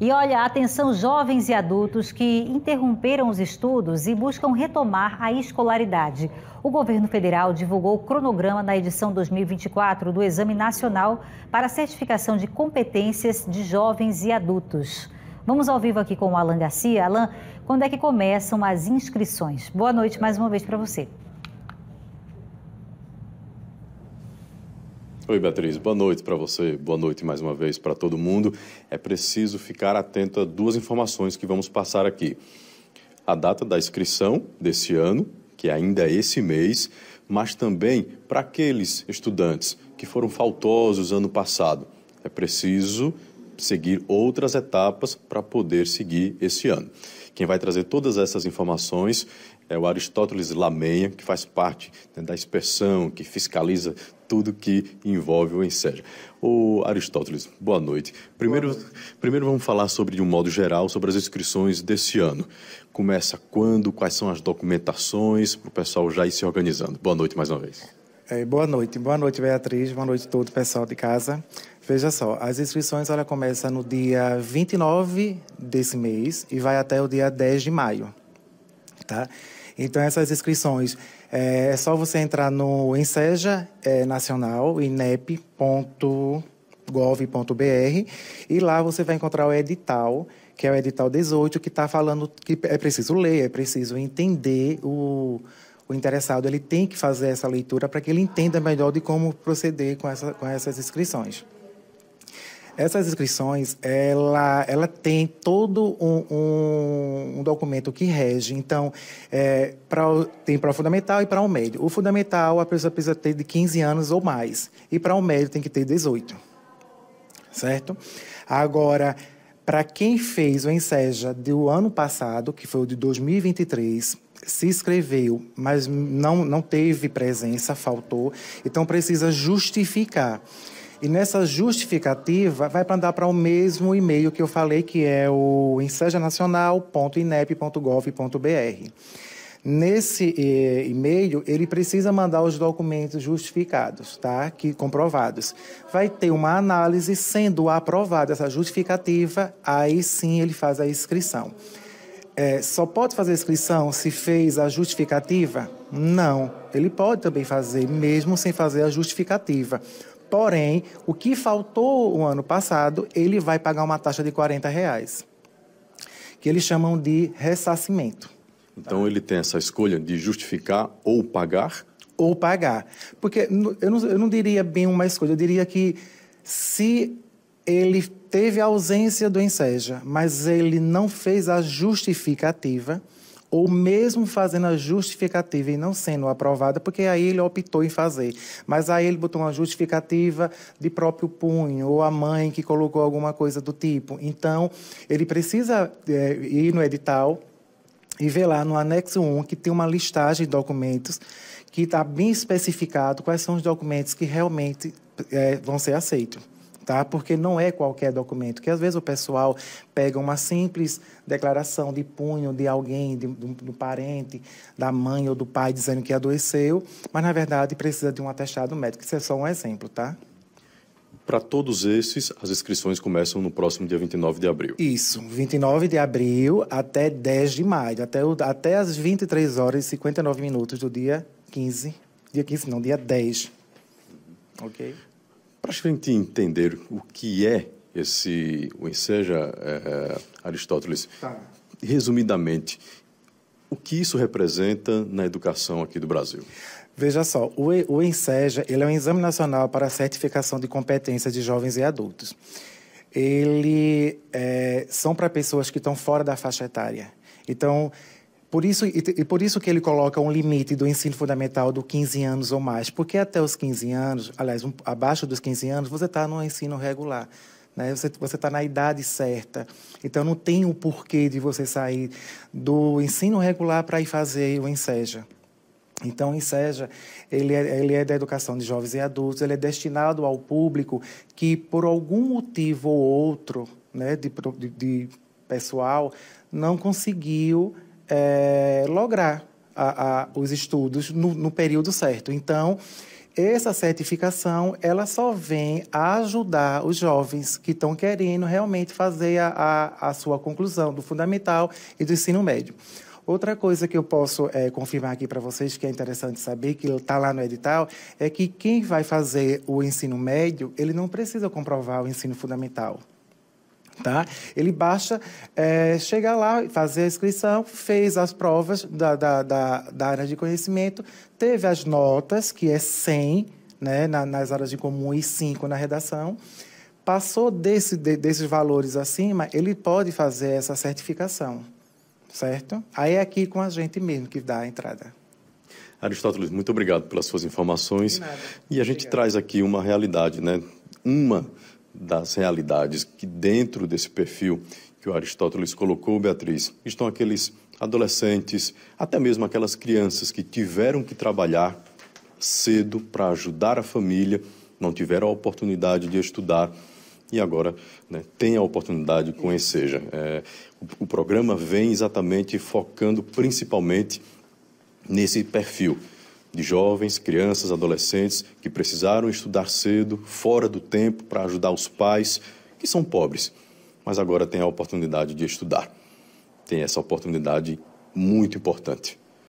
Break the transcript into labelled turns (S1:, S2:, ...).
S1: E olha, atenção jovens e adultos que interromperam os estudos e buscam retomar a escolaridade. O governo federal divulgou o cronograma na edição 2024 do Exame Nacional para Certificação de Competências de Jovens e Adultos. Vamos ao vivo aqui com o Alan Garcia. Alan, quando é que começam as inscrições? Boa noite mais uma vez para você.
S2: Oi, Beatriz. Boa noite para você, boa noite mais uma vez para todo mundo. É preciso ficar atento a duas informações que vamos passar aqui. A data da inscrição desse ano, que ainda é esse mês, mas também para aqueles estudantes que foram faltosos ano passado. É preciso seguir outras etapas para poder seguir esse ano. Quem vai trazer todas essas informações é o Aristóteles Lameia, que faz parte né, da inspeção, que fiscaliza tudo que envolve o Enseja. O Aristóteles, boa noite. Primeiro, boa noite. primeiro vamos falar sobre, de um modo geral, sobre as inscrições desse ano. Começa quando, quais são as documentações, para o pessoal já ir se organizando. Boa noite mais uma vez.
S1: É, boa noite. Boa noite, Beatriz. Boa noite a todo o pessoal de casa. Veja só, as inscrições ela começa no dia 29 desse mês e vai até o dia 10 de maio. Tá? Então, essas inscrições, é, é só você entrar no Enseja é, Nacional, inep.gov.br, e lá você vai encontrar o edital, que é o edital 18, que está falando que é preciso ler, é preciso entender o o interessado ele tem que fazer essa leitura para que ele entenda melhor de como proceder com, essa, com essas inscrições. Essas inscrições, ela, ela tem todo um, um, um documento que rege. Então, é, pra, tem para o fundamental e para o médio. O fundamental, a pessoa precisa ter de 15 anos ou mais. E para o médio tem que ter 18. Certo? Agora, para quem fez o Enseja do ano passado, que foi o de 2023, se inscreveu, mas não, não teve presença, faltou, então precisa justificar. E nessa justificativa, vai mandar para o mesmo e-mail que eu falei, que é o ensejanacional.inep.gov.br. Nesse eh, e-mail, ele precisa mandar os documentos justificados, tá? Que comprovados. Vai ter uma análise, sendo aprovada essa justificativa, aí sim ele faz a inscrição é, só pode fazer inscrição se fez a justificativa? Não, ele pode também fazer, mesmo sem fazer a justificativa. Porém, o que faltou o ano passado, ele vai pagar uma taxa de 40 reais, que eles chamam de ressacimento.
S2: Então, ele tem essa escolha de justificar ou pagar?
S1: Ou pagar. Porque eu não, eu não diria bem uma escolha, eu diria que se ele teve a ausência do enseja, mas ele não fez a justificativa, ou mesmo fazendo a justificativa e não sendo aprovada, porque aí ele optou em fazer. Mas aí ele botou uma justificativa de próprio punho, ou a mãe que colocou alguma coisa do tipo. Então, ele precisa é, ir no edital e ver lá no anexo 1 que tem uma listagem de documentos que está bem especificado quais são os documentos que realmente é, vão ser aceitos tá? Porque não é qualquer documento, que às vezes o pessoal pega uma simples declaração de punho de alguém, de, do, do parente, da mãe ou do pai dizendo que adoeceu, mas na verdade precisa de um atestado médico. Isso é só um exemplo, tá?
S2: Para todos esses, as inscrições começam no próximo dia 29 de abril.
S1: Isso, 29 de abril até 10 de maio, até, o, até as 23 horas e 59 minutos do dia 15. Dia 15, não, dia 10. Ok?
S2: Para a gente entender o que é esse, o enseja é, é, Aristóteles, tá. resumidamente, o que isso representa na educação aqui do Brasil?
S1: Veja só, o, o Enseja ele é um exame nacional para a certificação de competência de jovens e adultos. Ele é, são para pessoas que estão fora da faixa etária. Então, por isso, e, por isso que ele coloca um limite do ensino fundamental do 15 anos ou mais, porque até os 15 anos, aliás, um, abaixo dos 15 anos, você está no ensino regular. Né? Você está na idade certa. Então, não tem o porquê de você sair do ensino regular para ir fazer o enseja. Então, o Enseja, ele é, ele é da educação de jovens e adultos, ele é destinado ao público que, por algum motivo ou outro, né, de, de, de pessoal, não conseguiu é, lograr a, a, os estudos no, no período certo. Então, essa certificação ela só vem ajudar os jovens que estão querendo realmente fazer a, a, a, sua conclusão do fundamental e do ensino médio. Outra coisa que eu posso é, confirmar aqui para vocês, que é interessante saber, que está lá no edital, é que quem vai fazer o ensino médio, ele não precisa comprovar o ensino fundamental tá? Ele basta é, chegar lá, fazer a inscrição, fez as provas da, da, da, da, área de conhecimento, teve as notas, que é 100 né, na, nas áreas de comum e 5 na redação. Passou desse, de, desses valores acima, ele pode fazer essa certificação, certo? Aí é aqui com a gente mesmo que dá a entrada.
S2: Aristóteles, muito obrigado pelas suas informações. E a gente traz aqui uma realidade, né? Uma das realidades que dentro desse perfil que o Aristóteles colocou, Beatriz, estão aqueles adolescentes, até mesmo aquelas crianças que tiveram que trabalhar cedo para ajudar a família, não tiveram a oportunidade de estudar e agora né, tem a oportunidade com conhecer. É, o, o programa vem exatamente focando principalmente nesse perfil de jovens, crianças, adolescentes que precisaram estudar cedo, fora do tempo, para ajudar os pais que são pobres, mas agora têm a oportunidade de estudar. Tem essa oportunidade muito importante.